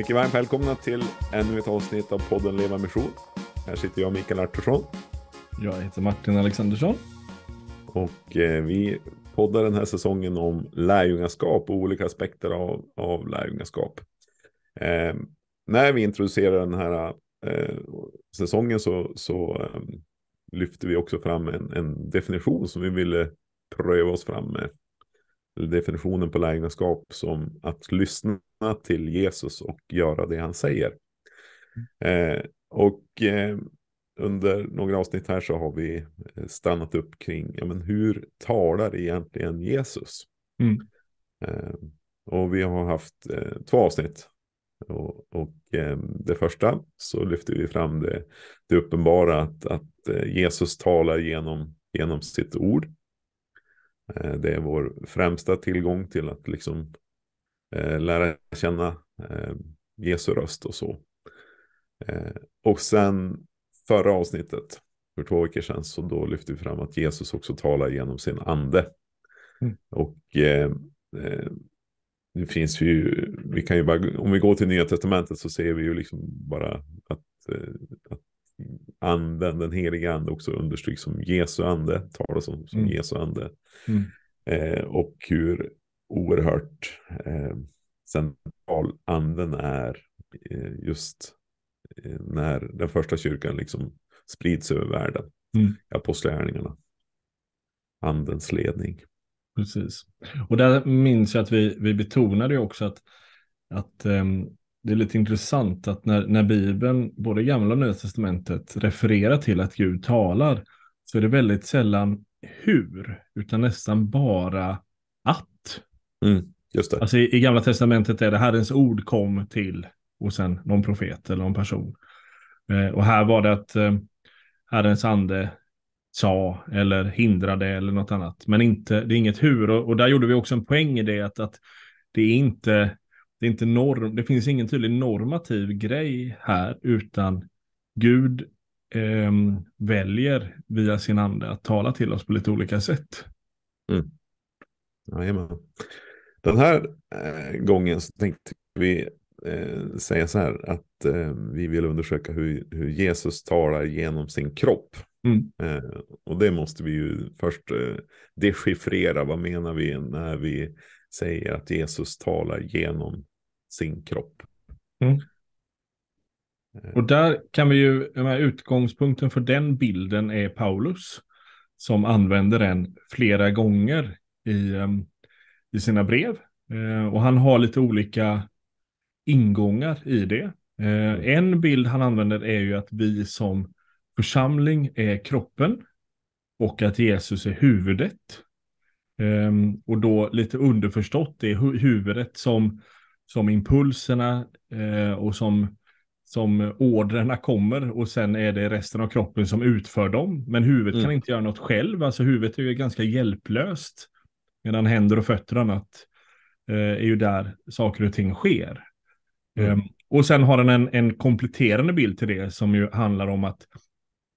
Mycket varmt välkomna till ännu ett avsnitt av podden Leva Mission. Här sitter jag Mikael Artursson. Jag heter Martin Alexandersson. Och eh, vi poddar den här säsongen om lärjungaskap och olika aspekter av, av lärjungaskap. Eh, när vi introducerar den här eh, säsongen så, så eh, lyfter vi också fram en, en, definition som vi ville pröva oss fram med definitionen på lägenskap som att lyssna till Jesus och göra det han säger. Mm. Eh, och eh, under några avsnitt här så har vi eh, stannat upp kring ja, men hur talar egentligen Jesus? Mm. Eh, och vi har haft eh, två avsnitt. Och, och eh, det första så lyfter vi fram det, det uppenbara att, att Jesus talar genom, genom sitt ord. Eh, det är vår främsta tillgång till att liksom eh, lära känna eh, Jesu röst och så. Och sen förra avsnittet, för två veckor sedan, så då lyfte vi fram att Jesus också talar genom sin ande. Mm. Och eh, det finns ju, vi kan ju bara, om vi går till Nya Testamentet så ser vi ju liksom bara att, att anden, den heliga ande också understryks som Jesu ande, talas om som mm. Jesu ande. Mm. Eh, och hur oerhört eh, central anden är eh, just eh, när den första kyrkan liksom sprids över världen. Mm. Apostlagärningarna. Andens ledning. Precis. Och där minns jag att vi, vi betonade ju också att, att um det är lite intressant att när, när Bibeln, både gamla och nya testamentet, refererar till att Gud talar, så är det väldigt sällan hur, utan nästan bara att. Mm, just det. Alltså i, i gamla testamentet är det Herrens ord kom till och sen någon profet eller någon person. Eh, och här var det att eh, Herrens ande sa eller hindrade eller något annat. Men inte, det är inget hur. Och, och där gjorde vi också en poäng i det att, att det är inte det, är inte norm, det finns ingen tydlig normativ grej här utan Gud eh, väljer via sin ande att tala till oss på lite olika sätt. Mm. Jajamän. Den här eh, gången så tänkte vi eh, säga så här att eh, vi vill undersöka hur, hur, Jesus talar genom sin kropp. Mm. Eh, och det måste vi ju först eh, dechiffrera. Vad menar vi när vi säger att Jesus talar genom sin kropp. Mm. Eh. Och där kan vi ju, utgångspunkten för den bilden är Paulus som använder den flera gånger i, ehm, i sina brev. Eh, och han har lite olika ingångar i det. Eh, en bild han använder är ju att vi som församling är kroppen och att Jesus är huvudet. Ehm, och då lite underförstått är huvudet som som impulserna eh, och som, som ordrarna kommer och sen är det resten av kroppen som utför dem. Men huvudet mm. kan inte göra något själv, alltså huvudet är ju ganska hjälplöst. Medan händer och fötter och annat eh, är ju där saker och ting sker. Mm. Eh, och sen har den en, en kompletterande bild till det som ju handlar om att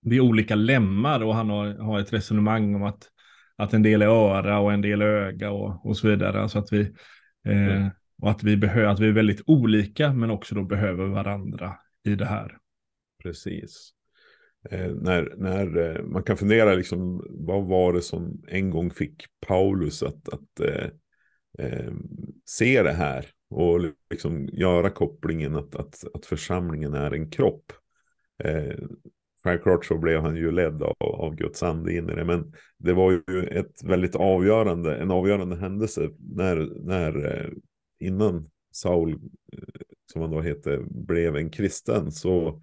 det är olika lemmar och han har, har ett resonemang om att, att en del är öra och en del är öga och, och så vidare. Alltså att vi, eh, mm. Och att vi, behöver, att vi är väldigt olika men också då behöver varandra i det här. Precis. Eh, när, när eh, man kan fundera, liksom, vad var det som en gång fick Paulus att, att eh, eh se det här och liksom göra kopplingen att, att, att församlingen är en kropp? Eh, självklart så blev han ju ledd av, av Guds ande in i det, men det var ju ett väldigt avgörande, en avgörande händelse när, när eh, innan Saul, eh, som han då hette, blev en kristen så,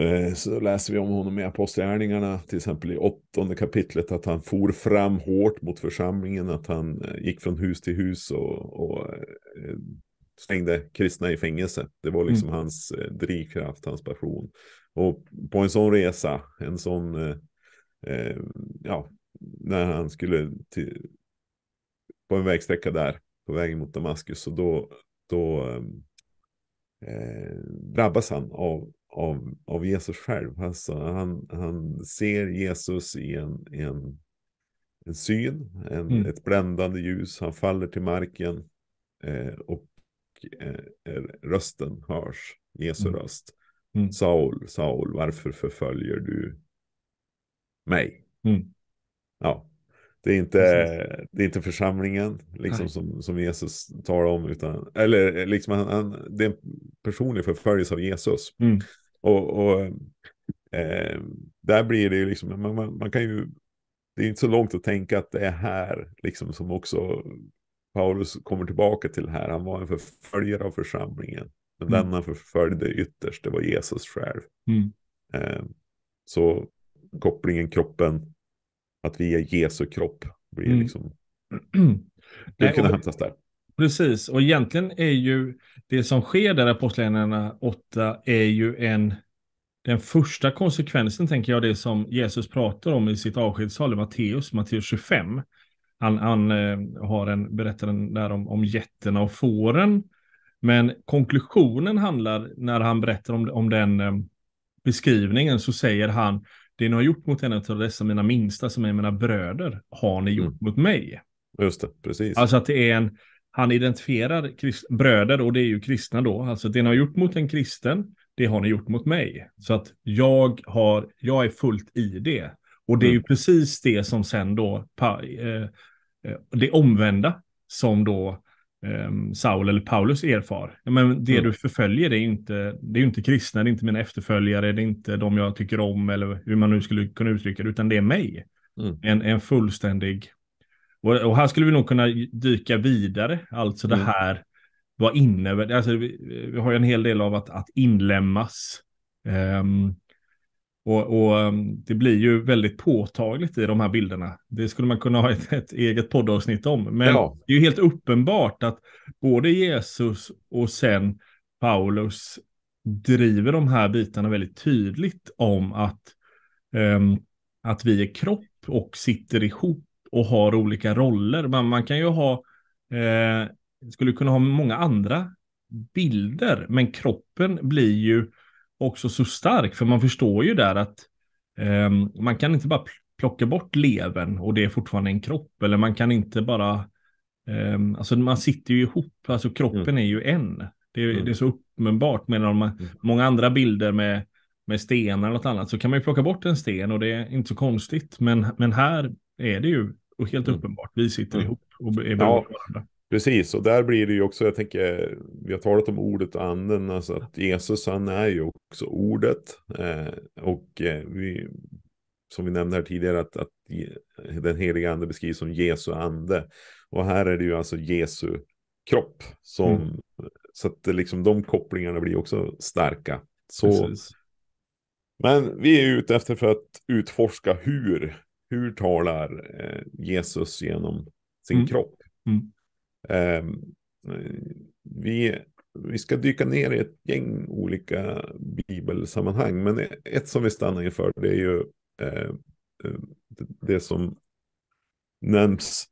eh, så läser vi om honom i Apostlagärningarna, till exempel i åttonde kapitlet, att han for fram hårt mot församlingen, att han eh, gick från hus till hus och, och slängde kristna i fängelse. Det var liksom mm. hans drivkraft, hans passion. Och på en sån resa, en sån, eh, ja, när han skulle till, på en vägsträcka där på väg mot Damaskus. Och då, då eh, eh, drabbas han av, av, av Jesus själv. Alltså, han, han ser Jesus i en, en, en syn, en, mm. ett bländande ljus. Han faller till marken eh, och eh, rösten hörs, Jesu mm. röst. Mm. Saul, Saul, varför förföljer du mig? Mm. Ja, det är inte, det är inte församlingen liksom, som, som Jesus talar om, utan, eller liksom, han, han, det är en personlig förföljelse av Jesus. Mm. Och, och eh, där blir det ju liksom, man, man, man, kan ju, det är inte så långt att tänka att det är här liksom, som också Paulus kommer tillbaka till här. Han var en förföljare av församlingen. Men mm. den han förföljde ytterst, det var Jesus själv. Mm. Eh, så kopplingen kroppen att vi är Jesu kropp. Blir mm. liksom, det kunde hämtas där. Precis, och egentligen är ju det som sker där i Apostlagärningarna 8 är ju en den första konsekvensen tänker jag det som Jesus pratar om i sitt avskedstal i Matteus, Matteus 25. Han, han eh, har en, berättar där om, om getterna och fåren. Men konklusionen handlar, när han berättar om, om den eh, beskrivningen, så säger han det ni har gjort mot en av dessa mina minsta som är mina bröder har ni gjort mm. mot mig. Just det, precis. Alltså att det är en, han identifierar bröder och det är ju kristna då. Alltså det ni har gjort mot en kristen, det har ni gjort mot mig. Så att jag, har, jag är fullt i det. Och det är ju mm. precis det som sen då, eh, eh, det omvända som då Ehm, Saul eller Paulus erfar. Men det mm. du förföljer är inte, det är inte kristna, det är inte mina efterföljare, det är inte de jag tycker om eller hur man nu skulle kunna uttrycka det, utan det är mig. Mm. En, en fullständig... Och, och, här skulle vi nog kunna dyka vidare, alltså mm. det här, vad innebär det? Alltså, vi, vi, har ju en hel del av att, att inlämnas. Um, ehm, och, och, um, det blir ju väldigt påtagligt i de här bilderna. Det skulle man kunna ha ett, ett eget poddavsnitt om. Men ja. det är ju helt uppenbart att både Jesus och sen Paulus driver de här bitarna väldigt tydligt om att, um, att vi är kropp och sitter ihop och har olika roller. Man, man kan ju ha, eh, skulle kunna ha många andra bilder, men kroppen blir ju också så stark, för man förstår ju där att eh, man kan inte bara plocka bort levern och det är fortfarande en kropp, eller man kan inte bara, eh, alltså man sitter ju ihop, alltså kroppen mm. är ju en. Det, mm. det, är mm. så uppenbart, medan man, mm. många andra bilder med, med stenar eller något annat så kan man ju plocka bort en sten och det är inte så konstigt, men, men här är det ju helt mm. uppenbart, vi sitter mm. ihop och är beroende ja. varandra. Precis, och där blir det ju också, jag tänker, vi har talat om ordet och anden, alltså att Jesus han är ju också ordet. Eh, och eh, vi, som vi nämnde här tidigare, att, att den heliga ande beskrivs som Jesu ande. Och här är det ju alltså Jesu kropp. Som, mm. Så att liksom de kopplingarna blir också starka. Så, men vi är ute efter för att utforska hur, hur talar eh, Jesus genom sin mm. kropp. Mm. Ehm, vi, vi ska dyka ner i ett gäng olika bibelsammanhang, men ett som vi stannar inför det är ju ehm, det som nämns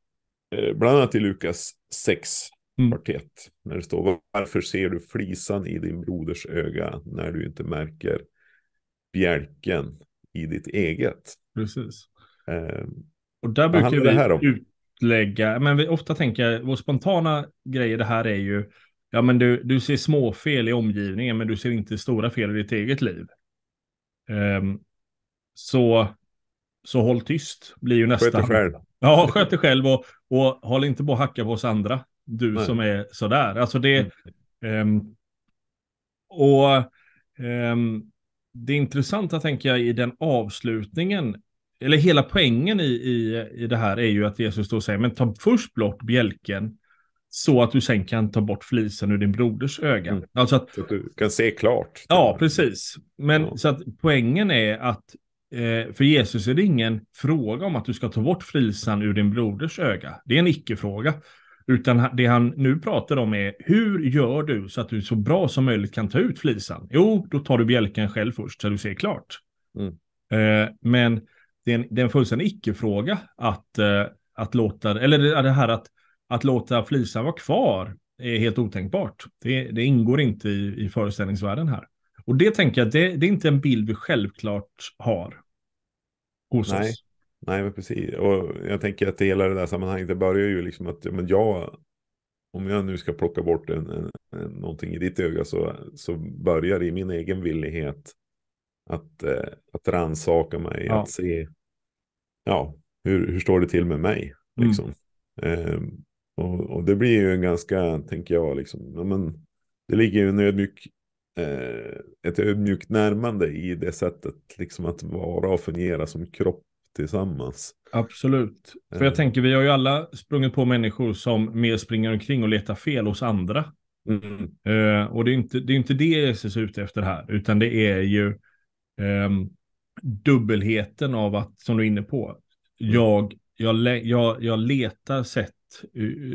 eh, bland annat i Lukas 6, mm. 1. när det står varför ser du flisan i din broders öga när du inte märker bjälken i ditt eget? Precis. Eh, och där brukar vi ut, blottlägga, men vi ofta tänker vår spontana grej det här är ju, ja men du, du ser små fel i omgivningen men du ser inte stora fel i ditt eget liv. Um, så, så håll tyst blir ju nästan. Sköt dig själv. Ja, sköt dig själv och, och håll inte på att hacka på oss andra. Du Nej. som är sådär. Alltså det... Um, och um, det intressanta tänker jag i den avslutningen eller hela poängen i, i, i det här är ju att Jesus då säger, men ta först bort bjälken så att du sen kan ta bort flisen ur din broders öga. Mm. Alltså att, så att du kan se klart. Ja, precis. Men ja. så att poängen är att eh, för Jesus är det ingen fråga om att du ska ta bort flisan ur din broders öga. Det är en icke-fråga. Utan det han nu pratar om är hur gör du så att du så bra som möjligt kan ta ut flisan? Jo, då tar du bjälken själv först så att du ser klart. Mm. Eh, men det är en, det är en fullständig icke-fråga att, eh, att låta, eller det här att, att låta Flisan vara kvar är helt otänkbart. Det, det ingår inte i, i föreställningsvärlden här. Och det tänker jag, det, det är inte en bild vi självklart har hos Nej. oss. Nej, men precis. Och jag tänker att hela det där sammanhanget, det börjar ju liksom att men jag, om jag nu ska plocka bort en, en, en någonting i ditt öga så, så börjar det i min egen villighet att, eh, att rannsaka mig, ja. att se ja, hur, hur står det till med mig? Mm. Liksom. Mm. Eh, och, och, det blir ju en ganska, tänker jag, liksom, ja, men, det ligger ju en ödmjuk, eh, ett ödmjukt närmande i det sättet liksom, att vara och fungera som kropp tillsammans. Absolut. För jag eh. tänker, vi har ju alla sprungit på människor som mer springer omkring och letar fel hos andra. Mm. Uh, och det är, inte, det är inte det Jesus är ute efter här, utan det är ju um, dubbelheten av att, som du är inne på, mm. jag, jag, jag, jag letar sätt,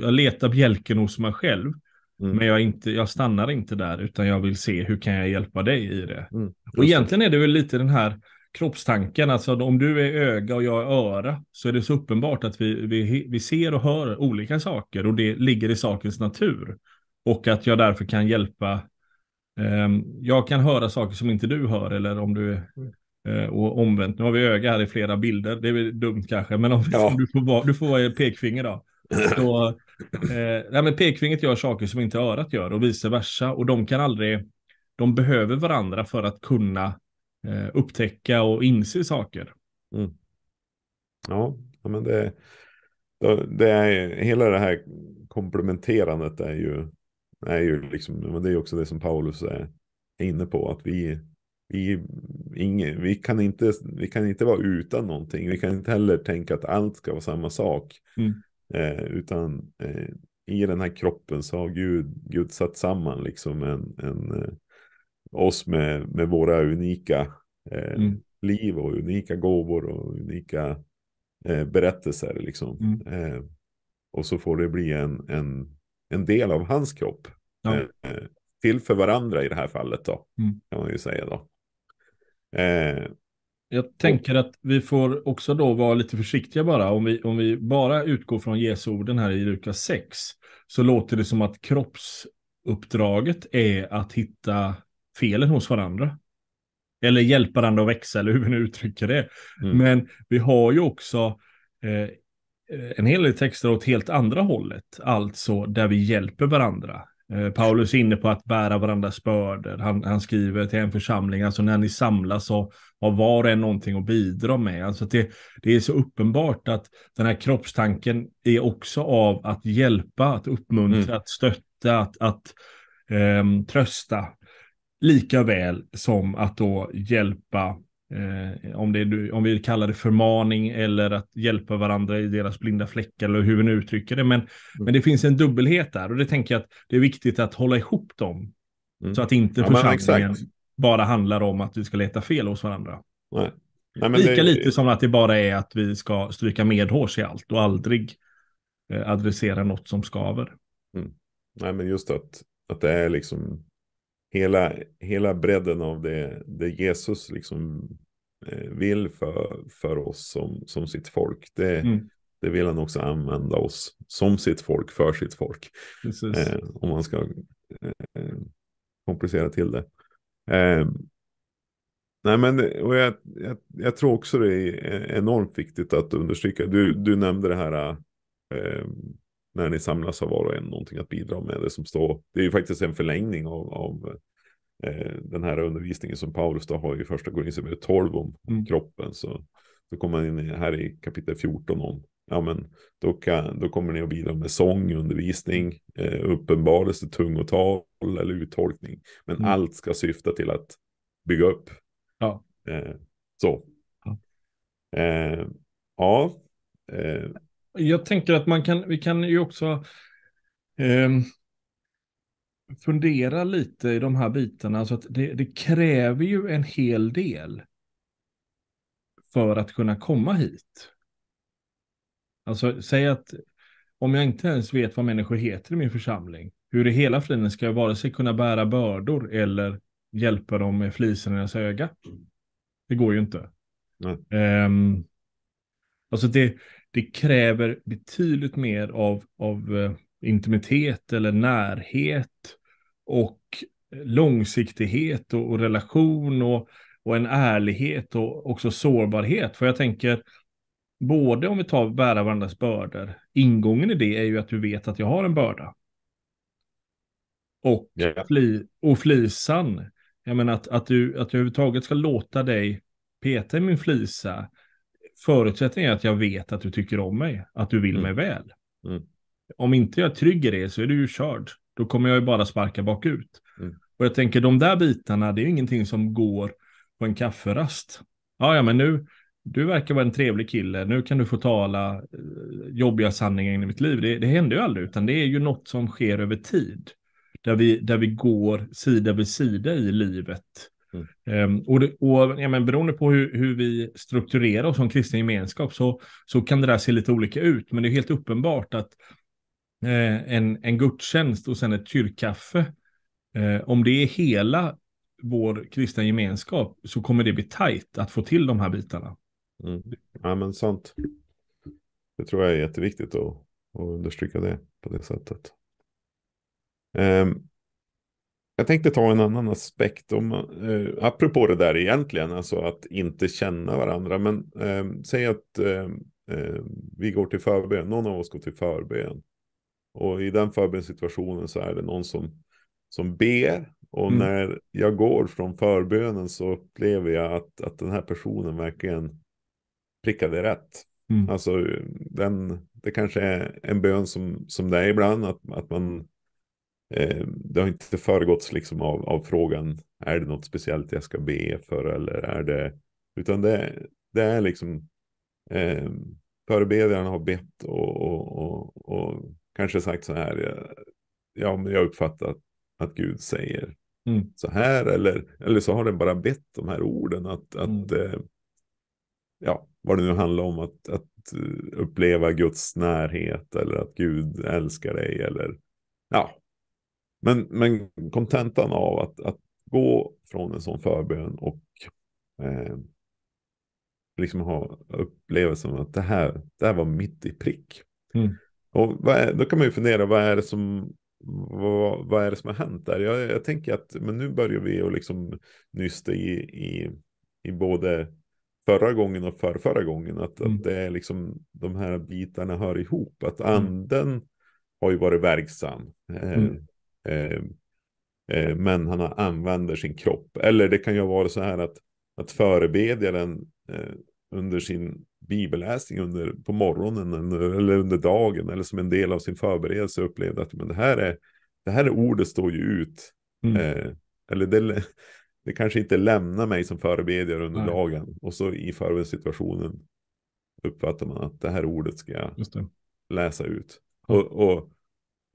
jag letar bjälken hos mig själv. Mm. Men jag, inte, jag stannar inte där utan jag vill se hur kan jag hjälpa dig i det. Mm. Och egentligen är det väl lite den här kroppstanken, alltså om du är öga och jag är öra så är det så uppenbart att vi, vi, vi ser och hör olika saker och det ligger i sakens natur. Och att jag därför kan hjälpa. Um, jag kan höra saker som inte du hör eller om du mm. Eh, och omvänt, nu har vi öga här i flera bilder, det är väl dumt kanske, men om ja. du, får vara, du får vara pekfinger då. Så, eh, men pekfingret gör saker som inte örat gör och vice versa. Och de kan aldrig, de behöver varandra för att kunna eh, upptäcka och inse saker. Mm. Ja, men det, det är, hela det här komplementerandet är ju, är ju liksom, men det är också det som Paulus är inne på, att vi vi, ingen, vi, kan inte, vi kan inte vara utan någonting. Vi kan inte heller tänka att allt ska vara samma sak. Mm. Eh, utan eh, i den här kroppen så har Gud, Gud satt samman liksom en, en eh, oss med, med våra unika eh, mm. liv och unika gåvor och unika eh, berättelser. Liksom. Mm. Eh, och så får det bli en, en, en del av hans kropp. Ja. till för varandra i det här fallet då. Mm. Kan man ju säga då. Eh. Jag tänker att vi får också då vara lite försiktiga bara. Om vi, om vi bara utgår från Jesu orden här i Lukas 6 så låter det som att kroppsuppdraget är att hitta felen hos varandra. Eller hjälpa varandra att växa, eller hur vi nu uttrycker det. Mm. Men vi har ju också eh, en hel del texter åt helt andra hållet, alltså där vi hjälper varandra. Eh, Paulus är inne på att bära varandras bördor. Han, han, skriver till en församling, alltså när ni samlas så har var och en någonting att bidra med. Alltså det, det är så uppenbart att den här kroppstanken är också av att hjälpa, att uppmuntra, mm. att stötta, att, att um, trösta. Lika väl som att då hjälpa Eh, om, det, om vi kallar det förmaning eller att hjälpa varandra i deras blinda fläckar eller hur vi nu uttrycker det. Men, mm. men det finns en dubbelhet där och det tänker jag att det är viktigt att hålla ihop dem. Mm. Så att inte ja, församlingen bara handlar om att vi ska leta fel hos varandra. Nej. Nej, Lika det... lite som att det bara är att vi ska stryka medhårs i allt och aldrig eh, adressera något som skaver. Mm. Nej, men just att, att det är liksom hela, hela bredden av det, det Jesus liksom eh, vill för, för oss som, som sitt folk. Det, mm. det vill han också använda oss som sitt folk, för sitt folk. Eh, om man ska eh, komplicera till det. Eh, nej men, och jag, jag, jag, tror också det är enormt viktigt att understryka. Du, du nämnde det här eh, när ni samlas har var och en någonting att bidra med. Det, som står, det är ju faktiskt en förlängning av, av eh, den här undervisningen som Paulus då har i första Korinthierbrevet 12 om mm. kroppen. Så, då kommer man in här i kapitel 14 om ja, men då, kan, då kommer ni att bidra med sång, undervisning, eh, uppenbarelse, tungotal eller uttolkning. Men mm. allt ska syfta till att bygga upp. Ja. Eh, så. Ja. Eh, ja. Eh, jag tänker att man kan, vi kan ju också eh, fundera lite i de här bitarna. Så alltså att det, det, kräver ju en hel del för att kunna komma hit. Alltså, säg att om jag inte ens vet vad människor heter i min församling, hur i hela friden ska jag vare sig kunna bära bördor eller hjälpa dem med flisen i deras öga? Det går ju inte. Nej. Um, alltså det, det kräver betydligt mer av, av eh, intimitet eller närhet och långsiktighet och, och relation och, och, en ärlighet och också sårbarhet. För jag tänker, både om vi tar bära varandras bördor, ingången i det är ju att du vet att jag har en börda. Och, yeah. fli, och flisan, jag menar att, att, du, att jag överhuvudtaget ska låta dig peta i min flisa förutsättningen är att jag vet att du tycker om mig, att du vill mm. mig väl. Mm. Om inte jag är trygg i det så är du ju körd. Då kommer jag ju bara sparka bakut. Mm. Och jag tänker de där bitarna, det är ju ingenting som går på en kafferast. Ja, ja, men nu, du verkar vara en trevlig kille, nu kan du få tala eh, jobbiga sanningen i mitt liv. Det, det händer ju aldrig, utan det är ju något som sker över tid. Där vi, där vi går sida vid sida i livet Mm. Ehm, och, det, och ja, men beroende på hur, hur vi strukturerar oss som kristen gemenskap så, så kan det där se lite olika ut. Men det är helt uppenbart att eh, en, en gudstjänst och sen ett kyrkkaffe, eh, om det är hela vår kristna gemenskap så kommer det bli tajt att få till de här bitarna. Mm. Ja, men sant. Det tror jag är jätteviktigt att, att understryka det på det sättet. Um, jag tänkte ta en annan aspekt, om, eh, apropå det där egentligen, alltså att inte känna varandra. Men eh, säg att eh, eh, vi går till förbön, någon av oss går till förbön. Och i den förbönssituationen så är det någon som, som ber. Och mm. när jag går från förbönen så upplever jag att, att den här personen verkligen prickade rätt. Mm. Alltså den, det kanske är en bön som, som det är ibland, att, att man Eh, det har inte föregåtts liksom av, av, frågan, är det något speciellt jag ska be för eller är det, utan det, det är liksom eh, förebedjaren har bett och, och, och, och, kanske sagt så här, ja men jag uppfattar att, Gud säger mm. så här eller, eller så har den bara bett de här orden att, att mm. eh, ja, vad det nu handlar om, att, att eh, uppleva Guds närhet eller att Gud älskar dig eller ja, men, men kontentan av att, att gå från en sån förbön och eh, liksom ha upplevelsen att det här, det här var mitt i prick. Mm. Och är, då kan man ju fundera, vad är det som, vad, vad är det som har hänt där? Jag, jag tänker att men nu börjar vi och liksom nysta i, i, i både förra gången och för förra gången. Att, mm. att det är liksom de här bitarna hör ihop. Att mm. anden mm. har ju varit verksam. Eh, mm. Eh, eh, men han använder sin kropp. Eller det kan ju vara så här att, att förebedjaren eh, under sin bibelläsning under, på morgonen eller under dagen eller som en del av sin förberedelse upplevde att men det, här är, det här är ordet står ju ut. Mm. eller det, det kanske inte lämnar mig som förebedjare under Nej. dagen. Och så i förbedelsesituationen uppfattar man att det här ordet ska jag läsa ut. Och, och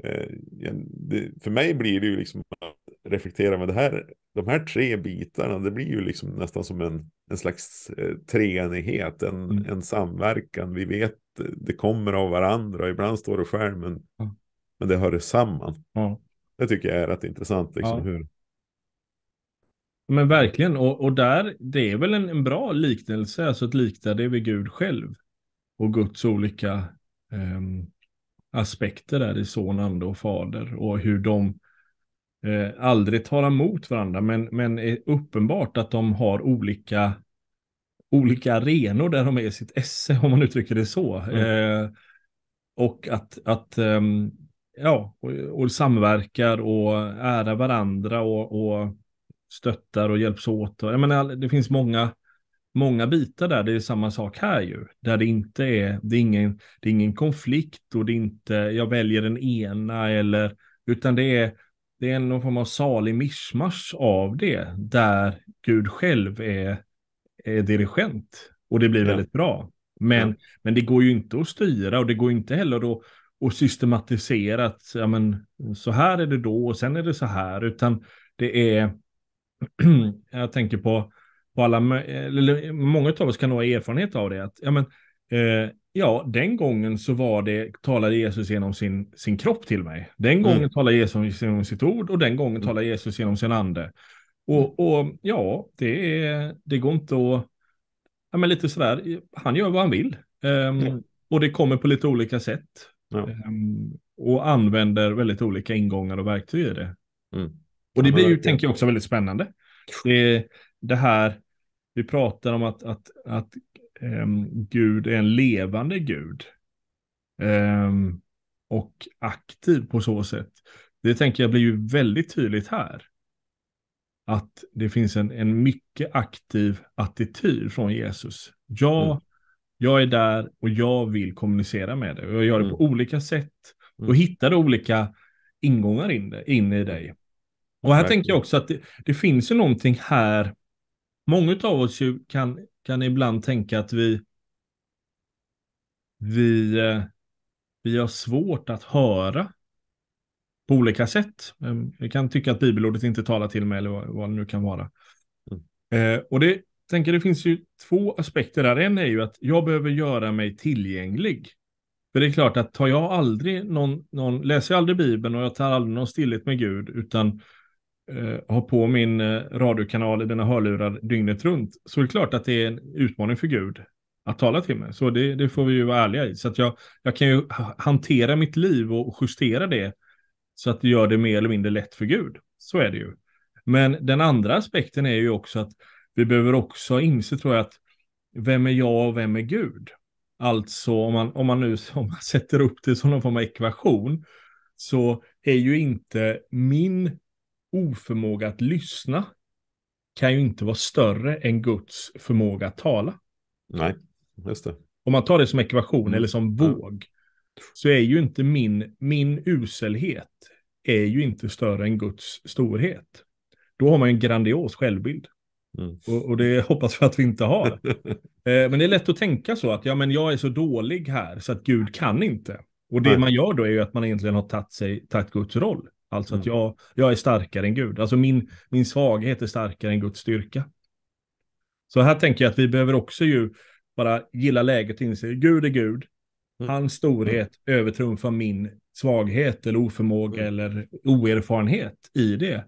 Eh, för mig blir det ju liksom att reflektera med det här, de här tre bitarna, det blir ju liksom nästan som en, en slags eh, treenighet, en, mm. en samverkan. Vi vet, det kommer av varandra, ibland står det själv, men, mm. men det hör samman. Mm. Det tycker jag är rätt intressant. Liksom, hur... Men verkligen, och, och där, det är väl en, en bra liknelse, alltså att likna det vid Gud själv och Guds olika um aspekter där i son, ande och fader och hur de eh, aldrig tar emot varandra, men, men är uppenbart att de har olika, olika arenor där de är i sitt esse, om man uttrycker det så. Mm. Eh, och att, att um, ja, och, och, samverkar och ärar varandra och, och stöttar och hjälps åt. Och, jag menar, det finns många många bitar där, det är samma sak här ju, där det inte är, det är ingen, det är ingen konflikt och det är inte, jag väljer den ena eller, utan det är, det är någon form av salig mischmasch av det, där Gud själv är, är dirigent och det blir ja. väldigt bra. Men, ja. men det går ju inte att styra och det går inte heller att och systematisera ja, men, så här är det då och sen är det så här, utan det är, jag tänker på och alla, eller många av oss kan nog ha erfarenhet av det. Att, ja, men, eh, ja, den gången så var det, talade Jesus genom sin, sin kropp till mig. Den gången mm. talade Jesus genom sitt ord och den gången mm. talade Jesus genom sin ande. Och, och ja, det, är, det går inte att... Ja, men lite sådär, han gör vad han vill. Um, mm. Och det kommer på lite olika sätt. Ja. Um, och använder väldigt olika ingångar och verktyg i det. Mm. Och det blir ju, tänker jag, också väldigt spännande. Det, det här, vi pratar om att, att, att um, Gud är en levande Gud. Um, och aktiv på så sätt. Det tänker jag blir ju väldigt tydligt här. Att det finns en, en mycket aktiv attityd från Jesus. Jag, mm. jag är där och jag vill kommunicera med dig. Och jag gör det på mm. olika sätt. Mm. Och hittar olika ingångar in, in i dig. Och här Verkligen. tänker jag också att det, det finns ju någonting här Många av oss kan, kan ibland tänka att vi, vi, eh, vi har svårt att höra på olika sätt. Ehm, vi kan tycka att bibelordet inte talar till mig eller vad, vad det nu kan vara. Mm. Eh, och det tänker det finns ju två aspekter där. En är ju att jag behöver göra mig tillgänglig. För det är klart att tar jag aldrig någon, någon läser jag aldrig Bibeln och jag tar aldrig någon stillhet med Gud, utan Eh, har på min eh, radiokanal i dina hörlurar dygnet runt så är det klart att det är en utmaning för Gud att tala till mig. Så det, det får vi ju vara ärliga i. Så att jag, jag kan ju hantera mitt liv och justera det så att det gör det mer eller mindre lätt för Gud. Så är det ju. Men den andra aspekten är ju också att vi behöver också inse, tror jag, att vem är jag och vem är Gud? Alltså om man, om man nu om man sätter upp det som någon form av ekvation så är ju inte min oförmåga att lyssna kan ju inte vara större än Guds förmåga att tala. Nej, just det. Om man tar det som ekvation mm. eller som våg, så är ju inte min, min uselhet är ju inte större än Guds storhet. Då har man en grandios självbild. Mm. Och, och, det hoppas vi att vi inte har. eh, men det är lätt att tänka så att ja, men jag är så dålig här så att Gud kan inte. Och det Nej. man gör då är ju att man egentligen har tagit, tagit Guds roll. Alltså att mm. jag, jag är starkare än Gud. Alltså min, min svaghet är starkare än Guds styrka. Så här tänker jag att vi behöver också ju bara gilla läget och inse Gud är Gud. Mm. Hans storhet mm. övertrumfar min svaghet eller oförmåga mm. eller oerfarenhet i det.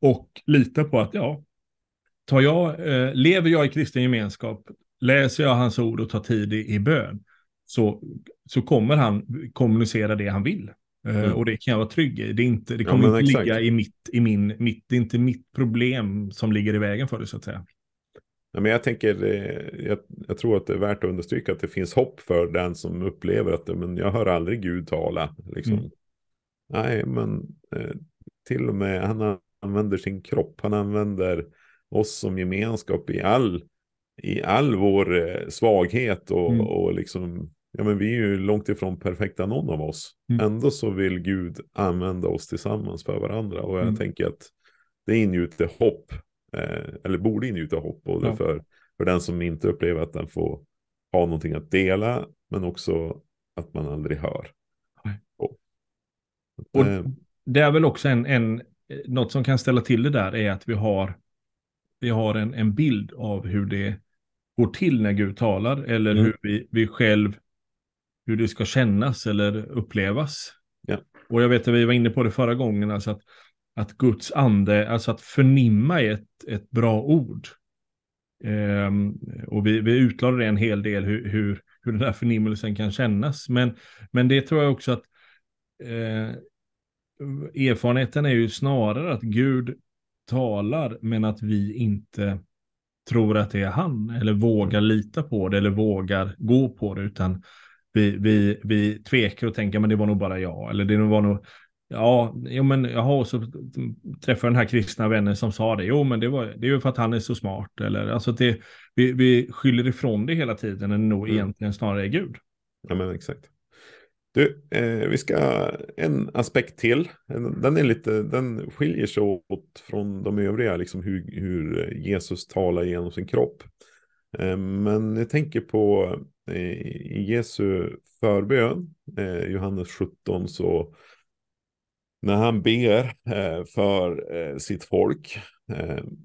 Och lita på att ja, tar jag, eh, lever jag i kristen gemenskap, läser jag hans ord och tar tid i, i bön, så, så kommer han kommunicera det han vill. Eh, mm. Och det kan jag vara trygg i. Det, är inte, det kommer ja, inte exakt. ligga i mitt, i min, mitt, det är inte mitt problem som ligger i vägen för det så att säga. Ja, men jag, tänker, eh, jag, jag, tror att det är värt att understryka att det finns hopp för den som upplever att men jag hör aldrig Gud tala. Liksom. Mm. Nej, men eh, till och med han använder sin kropp, han använder oss som gemenskap i all, i all vår svaghet och, mm. och liksom ja, men vi är ju långt ifrån perfekta någon av oss. Mm. Ändå så vill Gud använda oss tillsammans för varandra. Och jag mm. tänker att det ingjuter hopp, eh, eller borde ingjuta hopp, både ja. för, för den som inte upplever att den får ha någonting att dela, men också att man aldrig hör. Och, och eh, det är väl också en, en, något som kan ställa till det där är att vi har, vi har en, en bild av hur det går till när Gud talar eller mm. hur vi, vi själv hur det ska kännas eller upplevas. Ja. Och jag vet att vi var inne på det förra gången, alltså att, att Guds ande, alltså att förnimma är ett, ett bra ord. Ehm, och vi, vi utlade en hel del hur, hur, hur, den här förnimmelsen kan kännas. Men, men det tror jag också att eh, erfarenheten är ju snarare att Gud talar men att vi inte tror att det är han eller vågar lita på det eller vågar gå på det utan vi, vi, vi tvekar och tänker men det var nog bara jag. Eller det var nog, ja, jo, men har också träffat den här kristna vännen som sa det. Jo, men det, var, det är ju för att han är så smart. Eller, alltså det, vi, vi skyller ifrån det hela tiden när det nog mm. egentligen snarare är Gud. Ja, men exakt. Du, eh, vi ska en aspekt till. Den, är lite, den skiljer sig åt från de övriga, liksom hur, hur Jesus talar genom sin kropp. Eh, men jag tänker på eh, Jesu förbön, eh, Johannes 17, så när han ber för sitt folk,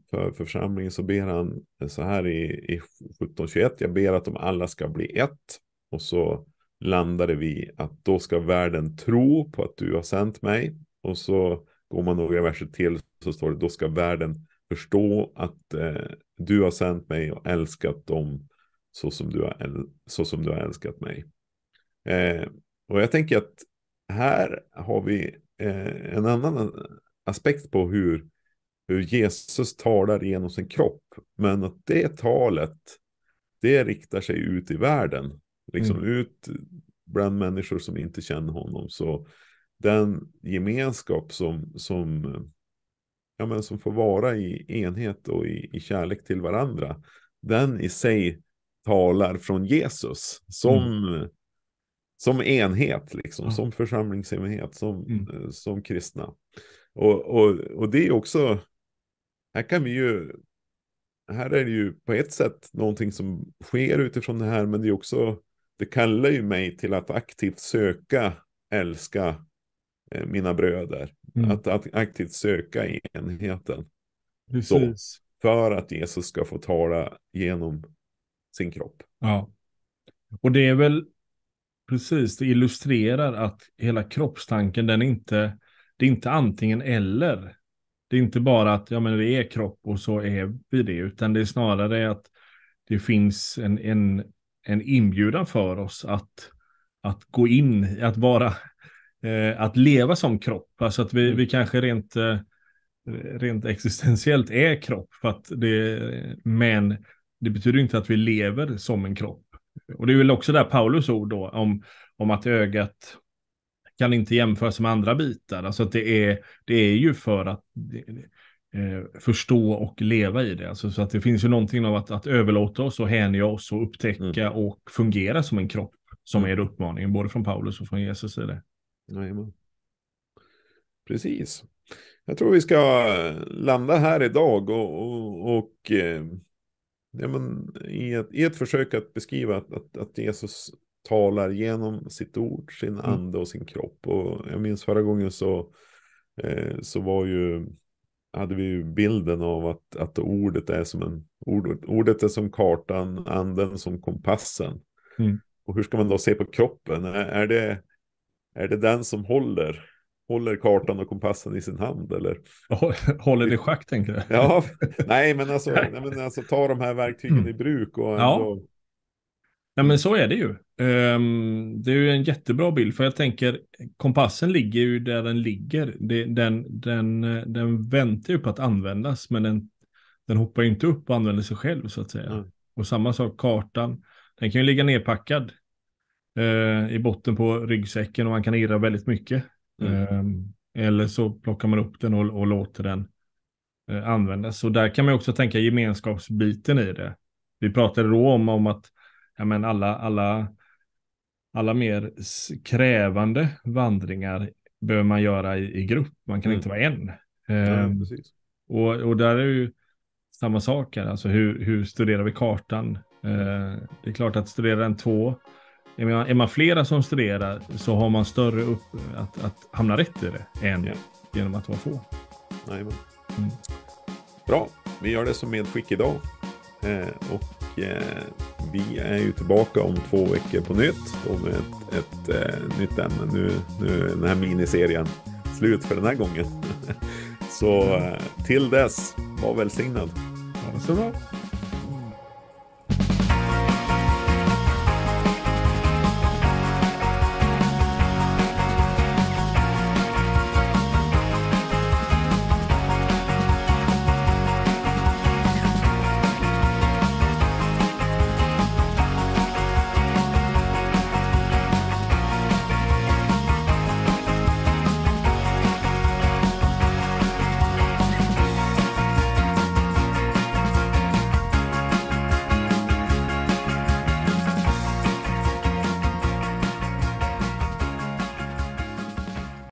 för församlingen, så ber han så här i, i 17.21, jag ber att de alla ska bli ett. Och så landade vi att då ska världen tro på att du har sänt mig. Och så går man några verser till så står det, då ska världen förstå att eh, du har sänt mig och älskat dem så som du har, så som du har älskat mig. Eh, och jag tänker att här har vi eh, en annan aspekt på hur, hur Jesus talar genom sin kropp. Men att det talet, det riktar sig ut i världen. Liksom mm. ut bland människor som inte känner honom. Så den gemenskap som, som ja, men som får vara i enhet och i, i kärlek till varandra, den i sig talar från Jesus som, mm. som enhet, liksom, ja. som församlingsenhet, som, mm. Eh, som kristna. Och, och, och det är också, här kan vi ju, här är det ju på ett sätt någonting som sker utifrån det här, men det är också, det kallar ju mig till att aktivt söka, älska Eh, mina bröder. Mm. Att, att aktivt söka enheten. Så, för att Jesus ska få tala genom sin kropp. Ja. Och det är väl precis, det illustrerar att hela kroppstanken, den är inte, det är inte antingen eller. Det är inte bara att ja, men vi är kropp och så är vi det, utan det är snarare att det finns en, en, en inbjudan för oss att, att gå in, att vara eh, att leva som kropp. Alltså att vi, mm. vi kanske rent, eh, rent existentiellt är kropp. För att det, men det betyder inte att vi lever som en kropp. Och det är väl också där Paulus ord då om, om att ögat kan inte jämföras med andra bitar. Alltså att det är, det är ju för att eh, förstå och leva i det. Alltså så att det finns ju någonting av att, att överlåta oss och hänge oss och upptäcka mm. och fungera som en kropp. Som mm. är uppmaningen både från Paulus och från Jesus i det. Jajamän. Precis. Jag tror vi ska eh, landa här idag och, och, och eh, ja, men i, ett, i ett försök att beskriva att, att, att Jesus talar genom sitt ord, sin mm. ande och sin kropp. Och jag minns förra gången så, eh, så var ju, hade vi ju bilden av att, att ordet, är som en, ordet, ordet är som kartan, anden som kompassen. Mm. Och hur ska man då se på kroppen? Är, är det är det den som håller, håller kartan och kompassen i sin hand eller? Håller det i schack tänker du? Ja, nej men alltså, nej, men alltså ta de här verktygen mm. i bruk och ändå... Ja. Nej men så är det ju. Um, det är ju en jättebra bild för jag tänker kompassen ligger ju där den ligger. Det, den, den, den väntar ju på att användas men den, den hoppar ju inte upp och använder sig själv så att säga. Mm. Och samma sak kartan. Den kan ju ligga nedpackad eh, i botten på ryggsäcken och man kan irra väldigt mycket. Mm. Eh, eller så plockar man upp den och, och låter den eh, användas. Så där kan man också tänka gemenskapsbiten i det. Vi pratade då om, om att ja, men alla, alla, alla mer krävande vandringar behöver man göra i, i grupp. Man kan mm. inte vara en. Ja, ehm, och, och där är ju samma sak här, alltså hur, hur studerar vi kartan? Eh, det är klart att studera den två jag menar, är man flera som studerar så har man större upp att, att hamna rätt i det än ja. genom att vara få. Jajamän. Mm. Bra, vi gör det som medskick idag. Eh, och eh, vi är ju tillbaka om två veckor på nytt och med ett, ett eh, nytt ämne. Nu, nu är den här miniserien slut för den här gången. så eh, till dess, var välsignad. Ha det så bra.